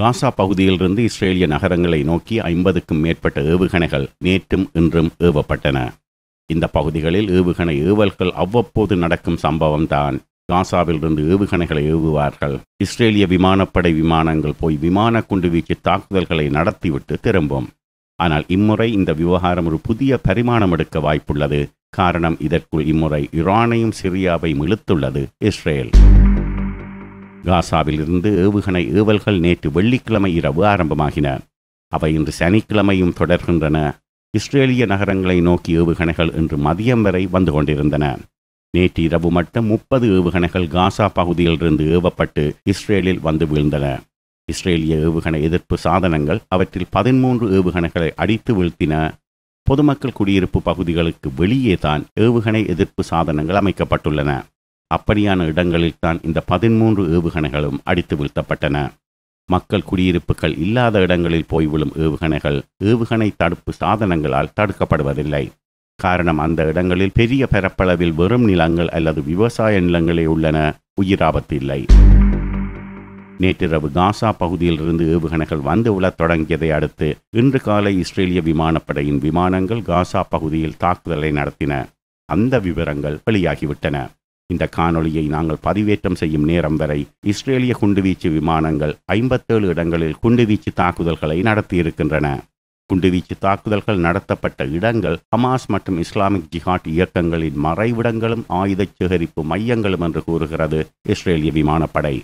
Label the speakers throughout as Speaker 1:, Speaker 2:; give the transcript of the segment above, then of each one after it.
Speaker 1: காசா பகுதியிலிருந்து இஸ்ரேலிய நகரங்களை நோக்கி ஐம்பதுக்கும் மேற்பட்ட ஏவுகணைகள் நேற்றும் இன்றும் ஏவப்பட்டன இந்த பகுதிகளில் ஏவுகணை ஏவல்கள் அவ்வப்போது நடக்கும் சம்பவம் தான் காசாவிலிருந்து ஏவுகணைகளை ஏவுவார்கள் இஸ்ரேலிய விமானப்படை விமானங்கள் போய் விமான குண்டு வீச்சு தாக்குதல்களை நடத்திவிட்டு திரும்பும் ஆனால் இம்முறை இந்த விவகாரம் ஒரு புதிய பரிமாணம் எடுக்க வாய்ப்புள்ளது காரணம் இதற்குள் இம்முறை ஈரானையும் சிரியாவையும் இழுத்துள்ளது இஸ்ரேல் காசாவிலிருந்து ஏவுகணை ஏவல்கள் நேற்று வெள்ளிக்கிழமை இரவு ஆரம்பமாகின அவை இன்று சனிக்கிழமையும் தொடர்கின்றன இஸ்ரேலிய நகரங்களை நோக்கி ஏவுகணைகள் இன்று மதியம் வரை வந்து கொண்டிருந்தன நேற்று இரவு மட்டும் முப்பது ஏவுகணைகள் காசா பகுதியிலிருந்து ஏவப்பட்டு இஸ்ரேலில் வந்து வீழ்ந்தன இஸ்ரேலிய ஏவுகணை எதிர்ப்பு சாதனங்கள் அவற்றில் பதிமூன்று ஏவுகணைகளை அடித்து வீழ்த்தின பொதுமக்கள் குடியிருப்பு பகுதிகளுக்கு வெளியே தான் ஏவுகணை எதிர்ப்பு சாதனங்கள் அமைக்கப்பட்டுள்ளன அப்படியான இடங்களில்தான் இந்த பதிமூன்று ஏவுகணைகளும் அடித்து வீழ்த்தப்பட்டன மக்கள் குடியிருப்புகள் இல்லாத இடங்களில் போய்விடும் ஏவுகணைகள் ஏவுகணை தடுப்பு சாதனங்களால் தடுக்கப்படுவதில்லை காரணம் அந்த இடங்களில் பெரிய பரப்பளவில் வெறும் நிலங்கள் அல்லது விவசாய நிலங்களே உள்ளன உயிராபத்து இல்லை நேற்றிரவு காசா பகுதியிலிருந்து ஏவுகணைகள் வந்து விழத் தொடங்கியதை அடுத்து இன்று காலை இஸ்ரேலிய விமானப்படையின் விமானங்கள் காசா பகுதியில் தாக்குதலை நடத்தின அந்த விவரங்கள் வெளியாகிவிட்டன இந்த காணொளியை நாங்கள் பதிவேற்றம் செய்யும் நேரம் வரை இஸ்ரேலிய குண்டுவீச்சு விமானங்கள் ஐம்பத்தேழு இடங்களில் குண்டுவீச்சு தாக்குதல்களை நடத்தியிருக்கின்றன குண்டுவீச்சு தாக்குதல்கள் நடத்தப்பட்ட இடங்கள் ஹமாஸ் மற்றும் இஸ்லாமிக் ஜிஹாட் இயக்கங்களின் மறைவிடங்களும் ஆயுத சேகரிப்பு மையங்களும் என்று கூறுகிறது இஸ்ரேலிய விமானப்படை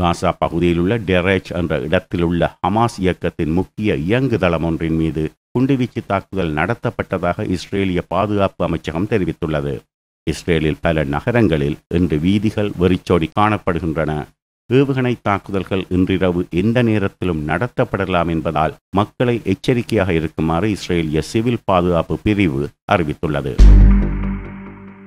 Speaker 1: காசா பகுதியிலுள்ள டெரேஜ் என்ற இடத்திலுள்ள ஹமாஸ் இயக்கத்தின் முக்கிய இயங்குதளம் ஒன்றின் மீது குண்டுவீச்சு தாக்குதல் நடத்தப்பட்டதாக இஸ்ரேலிய பாதுகாப்பு அமைச்சகம் தெரிவித்துள்ளது இஸ்ரேலில் பல நகரங்களில் இன்று வீதிகள் வெறிச்சோடி காணப்படுகின்றன ஏவுகணை தாக்குதல்கள் இன்றிரவு எந்த நேரத்திலும் நடத்தப்படலாம் என்பதால் மக்களை எச்சரிக்கையாக இருக்குமாறு இஸ்ரேலிய சிவில் பாதுகாப்பு பிரிவு அறிவித்துள்ளது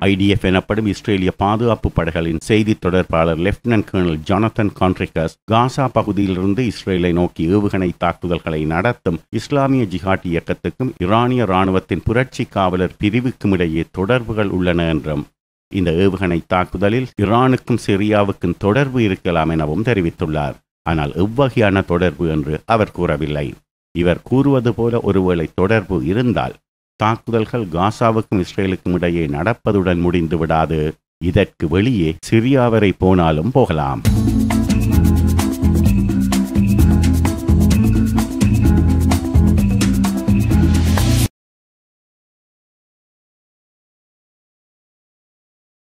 Speaker 1: ஐடிஎஃப் எனப்படும் இஸ்ரேலிய பாதுகாப்பு படைகளின் செய்தி தொடர்பாளர் lieutenant colonel Jonathan Conricus Gaza பகுதியிலிருந்து இஸ்ரேலை நோக்கி ஏவுகணை தாக்குதல்களை நடத்தும் இஸ்லாமிய ஜிஹாட் இயக்கத்துக்கும் ஈரானிய ராணுவத்தின் புரட்சி காவலர் பிரிவுக்கும் இடையே தொடர்புகள் உள்ளன என்றும் இந்த ஏவுகணை தாக்குதலில் ஈரானுக்கும் சிரியாவுக்கும் தொடர்பு இருக்கலாம் எனவும் தெரிவித்துள்ளார் ஆனால் எவ்வகையான தொடர்பு என்று அவர் கூறவில்லை இவர் கூறுவது போல ஒருவேளை தொடர்பு இருந்தால் தாக்குதல்கள் காசாவுக்கும் இஸ்ரேலுக்கும் இடையே நடப்பதுடன் முடிந்து விடாது இதற்கு வெளியே சிரியா வரை போனாலும் போகலாம்